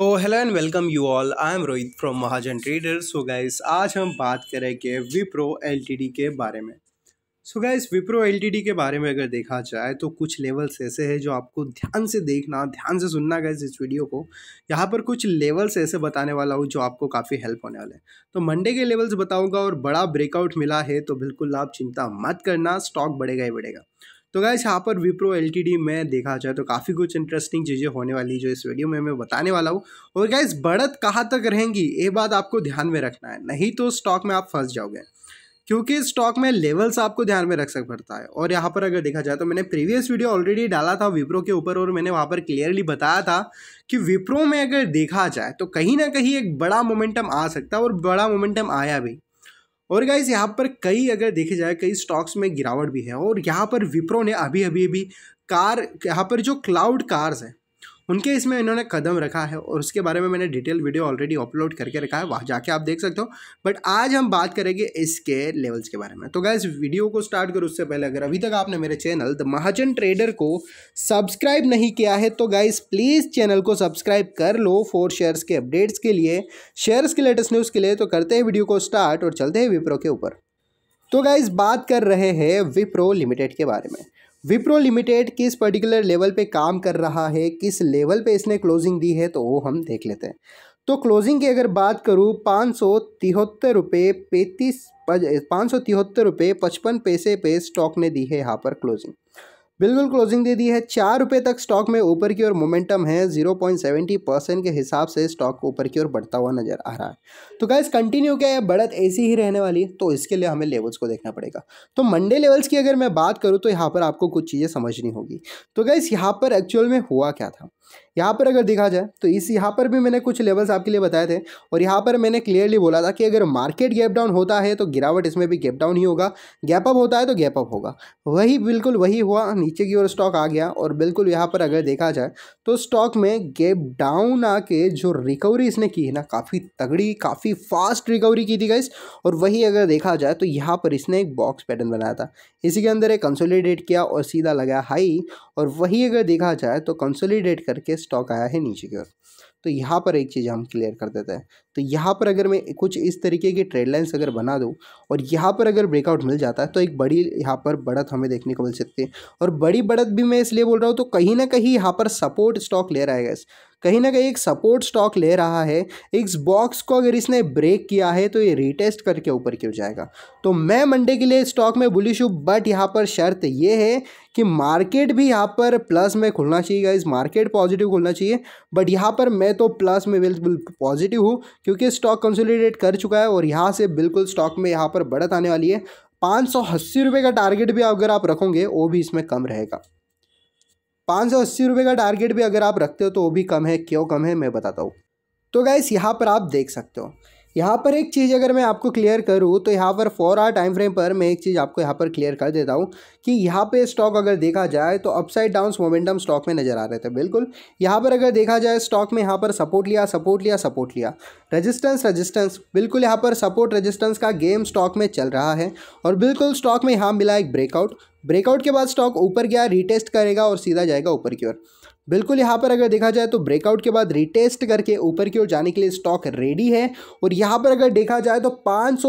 तो hello and welcome you all I am Rohit from Mahajan trader so guys आज हम बात करेंगे विप्रो एलटीडी के बारे में सो गाइस विप्रो एलटीडी के बारे में अगर देखा जाए तो कुछ लेवल्स ऐसे हैं जो आपको ध्यान से देखना ध्यान से सुनना गाइस इस वीडियो को यहाँ पर कुछ लेवल्स ऐसे बताने वाला हूँ जो आपको काफ़ी हेल्प होने वाले हैं तो मंडे के लेवल्स बताऊँगा और बड़ा ब्रेकआउट मिला है तो बिल्कुल आप चिंता मत करना स्टॉक बढ़ेगा ही बढ़ेगा तो गाइस यहाँ पर विप्रो एल में देखा जाए तो काफ़ी कुछ इंटरेस्टिंग चीज़ें होने वाली जो इस वीडियो में मैं बताने वाला हूँ और गाइस बढ़त कहाँ तक रहेंगी ये बात आपको ध्यान में रखना है नहीं तो स्टॉक में आप फंस जाओगे क्योंकि स्टॉक में लेवल्स आपको ध्यान में रख सक पड़ता है और यहाँ पर अगर देखा जाए तो मैंने प्रीवियस वीडियो ऑलरेडी डाला था विप्रो के ऊपर और मैंने वहाँ पर क्लियरली बताया था कि विप्रो में अगर देखा जाए तो कहीं ना कहीं एक बड़ा मोमेंटम आ सकता है और बड़ा मोमेंटम आया भी और गाइज यहाँ पर कई अगर देखे जाए कई स्टॉक्स में गिरावट भी है और यहाँ पर विप्रो ने अभी अभी अभी कार यहाँ पर जो क्लाउड कार्स हैं उनके इसमें इन्होंने कदम रखा है और उसके बारे में मैंने डिटेल वीडियो ऑलरेडी अपलोड करके रखा है वहाँ जाके आप देख सकते हो बट आज हम बात करेंगे इसके लेवल्स के बारे में तो गाय वीडियो को स्टार्ट करो उससे पहले अगर अभी तक आपने मेरे चैनल द महाजन ट्रेडर को सब्सक्राइब नहीं किया है तो गाइज प्लीज़ चैनल को सब्सक्राइब कर लो फोर शेयर्स के अपडेट्स के लिए शेयर्स के लेटेस्ट न्यूज़ के लिए तो करते हैं वीडियो को स्टार्ट और चलते हैं विप्रो के ऊपर तो गाइज बात कर रहे हैं विप्रो लिमिटेड के बारे में विप्रो लिमिटेड किस पर्टिकुलर लेवल पे काम कर रहा है किस लेवल पे इसने क्लोजिंग दी है तो वो हम देख लेते हैं तो क्लोजिंग की अगर बात करूँ पाँच सौ तिहत्तर रुपये पैंतीस पाँच सौ तिहत्तर रुपये पचपन पैसे पे स्टॉक ने दी है यहाँ पर क्लोजिंग बिल्कुल क्लोजिंग दे दी है चार रुपये तक स्टॉक में ऊपर की ओर मोमेंटम है जीरो पॉइंट सेवेंटी परसेंट के हिसाब से स्टॉक ऊपर की ओर बढ़ता हुआ नजर आ रहा है तो गाइस कंटिन्यू क्या है बढ़त ऐसी ही रहने वाली तो इसके लिए हमें लेवल्स को देखना पड़ेगा तो मंडे लेवल्स की अगर मैं बात करूँ तो यहाँ पर आपको कुछ चीज़ें समझनी होगी तो गाइस यहाँ पर एक्चुअल में हुआ क्या था यहाँ पर अगर देखा जाए तो इस यहाँ पर भी मैंने कुछ लेवल्स आपके लिए बताए थे और यहाँ पर मैंने क्लियरली बोला था कि अगर मार्केट गैप डाउन होता है तो गिरावट इसमें भी गैप डाउन ही होगा गैप अप होता है तो गैप अप होगा वही बिल्कुल वही हुआ नीचे की ओर स्टॉक आ गया और बिल्कुल यहाँ पर अगर देखा जाए तो स्टॉक में गैप डाउन आके जो रिकवरी इसने की है ना काफ़ी तगड़ी काफ़ी फास्ट रिकवरी की थी गई और वही अगर देखा जाए तो यहाँ पर इसने एक बॉक्स पैटर्न बनाया था इसी के अंदर एक कंसोलीडेट किया और सीधा लगाया हाई और वही अगर देखा जाए तो कंसोलीडेट करके स्टॉक आया है नीचे की ओर तो यहाँ पर एक चीज़ हम क्लियर कर देते हैं तो यहाँ पर अगर मैं कुछ इस तरीके की ट्रेड लाइन्स अगर बना दूँ और यहाँ पर अगर ब्रेकआउट मिल जाता है तो एक बड़ी यहाँ पर बढ़त हमें देखने को मिल सकती है और बड़ी बढ़त भी मैं इसलिए बोल रहा हूँ तो कहीं ना कहीं यहाँ पर सपोर्ट स्टॉक ले रहा है कहीं ना कहीं एक सपोर्ट स्टॉक ले रहा है इस बॉक्स को अगर इसने ब्रेक किया है तो ये रिटेस्ट करके ऊपर क्यों जाएगा तो मैं मंडे के लिए स्टॉक में बुलिश हूँ बट यहाँ पर शर्त ये है कि मार्केट भी यहाँ पर प्लस में खुलना चाहिए गाइज मार्केट पॉजिटिव खुलना चाहिए बट यहाँ पर मैं तो प्लस में बिल्कुल पॉजिटिव हूँ क्योंकि स्टॉक कंसोलिडेट कर चुका है और यहाँ से बिल्कुल स्टॉक में यहाँ पर बढ़त आने वाली है पाँच सौ अस्सी रुपये का टारगेट भी अगर आप रखोगे वो भी इसमें कम रहेगा पाँच सौ अस्सी रुपये का टारगेट भी अगर आप रखते हो तो वो भी कम है क्यों कम है मैं बताता हूँ तो गाइस यहाँ पर आप देख सकते हो यहाँ पर एक चीज़ अगर मैं आपको क्लियर करूँ तो यहाँ पर फोर आर टाइम फ्रेम पर मैं एक चीज़ आपको यहाँ पर क्लियर कर देता हूँ कि यहाँ पे स्टॉक अगर देखा जाए तो अपसाइड डाउन मोमेंटम स्टॉक में नज़र आ रहे थे बिल्कुल यहाँ पर अगर देखा जाए स्टॉक में यहाँ पर सपोर्ट लिया सपोर्ट लिया सपोर्ट लिया रजिस्टेंस रजिस्टेंस बिल्कुल यहाँ पर सपोर्ट रजिस्टेंस का गेम स्टॉक में चल रहा है और बिल्कुल स्टॉक में यहाँ मिला एक ब्रेकआउट ब्रेकआउट के बाद स्टॉक ऊपर गया रिटेस्ट करेगा और सीधा जाएगा ऊपर की ओर बिल्कुल यहाँ पर अगर देखा जाए तो ब्रेकआउट के बाद रिटेस्ट करके ऊपर की ओर जाने के लिए स्टॉक रेडी है और यहाँ पर अगर देखा जाए तो पाँच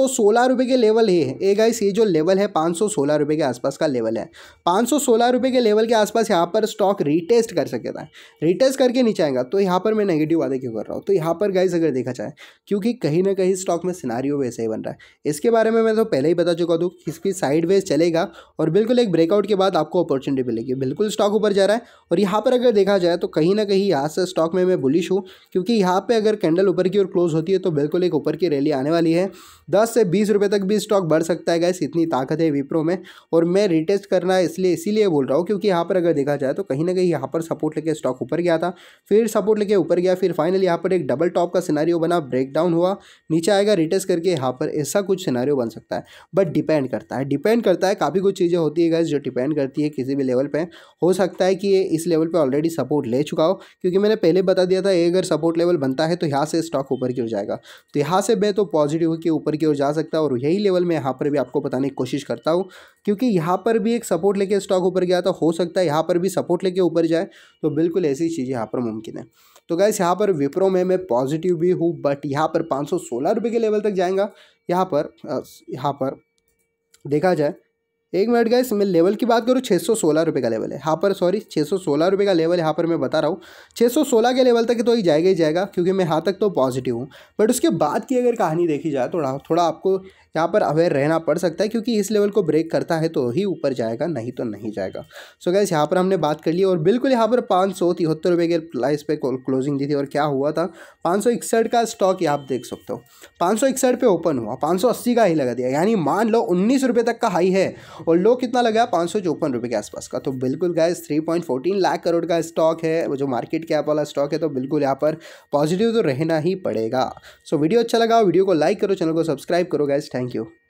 रुपए के लेवल ही है ए गाइस ये जो लेवल है पाँच रुपए के आसपास का लेवल है पाँच रुपए के लेवल के आसपास यहाँ पर स्टॉक रिटेस्ट कर सकता है रिटेस्ट करके नीचे आएगा तो यहाँ पर मैं नेगेटिव वादे क्यों कर रहा हूँ तो यहाँ पर गाइस अगर देखा जाए क्योंकि कहीं ना कहीं स्टॉक में सिनारियो वैसे ही बन रहा है इसके बारे में मैं तो पहले ही बता चुका दूँ किसकी साइड वेज चलेगा और बिल्कुल एक ब्रेकआउट के बाद आपको अपॉर्चुनिटी मिलेगी बिल्कुल स्टॉक ऊपर जा रहा है और यहाँ पर अगर देखा जाए तो कहीं ना कहीं यहाँ से स्टॉक में मैं बुलिश हूँ क्योंकि यहाँ पे अगर कैंडल ऊपर की ओर क्लोज होती है तो बिल्कुल एक ऊपर की रैली आने वाली है दस से बीस रुपये तक भी स्टॉक बढ़ सकता है गैस इतनी ताकत है विप्रो में और मैं रिटेस्ट करना इसलिए इसीलिए बोल रहा हूँ क्योंकि यहाँ पर अगर देखा जाए तो कहीं ना कहीं यहाँ पर सपोर्ट लेके स्टॉक ऊपर गया था फिर सपोर्ट लेके ऊपर गया फिर फाइनल यहाँ पर एक डबल टॉप का सिनारियो बना डाउन हुआ नीचे आएगा रिटेस्ट करके यहाँ पर ऐसा कुछ सिनारियो बन सकता है बट डिपेंड करता है डिपेंड करता है काफ़ी कुछ चीज़ें होती है गैस जो डिपेंड करती है किसी भी लेवल पर हो सकता है कि ये इस लेवल पर ऑलरेडी सपोर्ट ले चुका हो क्योंकि मैंने पहले बता दिया था अगर सपोर्ट लेवल बनता है तो यहाँ से स्टॉक ऊपर की ओर जाएगा तो यहाँ से मैं तो पॉजिटिव के ऊपर की ओर जा सकता और यही लेवल मैं यहाँ पर भी आपको बताने की कोशिश करता हूँ क्योंकि यहाँ पर भी एक सपोर्ट लेके स्टॉक ऊपर गया था तो हो सकता है यहाँ पर भी सपोर्ट लेके ऊपर जाए तो बिल्कुल ऐसी चीज़ें यहाँ पर मुमकिन है तो गैस यहाँ पर विप्रो में मैं पॉजिटिव भी हूँ बट यहाँ पर पाँच सौ सोलह रुपये के लेवल तक जाएगा यहाँ पर यहाँ पर देखा जाए एक मिनट गए मैं लेवल की बात करूँ छः सौ सोलह रुपये का लेवल है यहाँ पर सॉरी छः सौ सोलह रुपये का लेवल यहाँ पर मैं बता रहा हूँ छः सौ सोलह के लेवल तक तो ही जाएगा ही जाएगा क्योंकि मैं यहाँ तक तो पॉजिटिव हूँ बट उसके बाद की अगर कहानी देखी जाए तो थोड़ा आपको यहाँ पर अवेयर रहना पड़ सकता है क्योंकि इस लेवल को ब्रेक करता है तो ही ऊपर जाएगा नहीं तो नहीं जाएगा सो गैस यहाँ पर हमने बात कर ली और बिल्कुल यहाँ पर पाँच सौ तिहत्तर रुपये के प्राइस पे क्लोजिंग दी थी और क्या हुआ था पाँच सौ इकसठ का स्टॉक ये आप देख सकते हो पाँच सौ इकसठ पे ओपन हुआ पाँच सौ अस्सी का ही लगा दिया यानी मान लो उन्नीस रुपये तक का हाई है और लो कितना लगा पाँच सौ चौपन रुपये के आसपास का तो बिल्कुल gas three point fourteen lakh crore का स्टॉक है वो जो मार्केट कैप वाला स्टॉक है तो बिल्कुल यहाँ पर पॉजिटिव तो रहना ही पड़ेगा सो वीडियो अच्छा लगा वीडियो को लाइक करो चैनल को सब्सक्राइब करो गैस थैंक Thank you.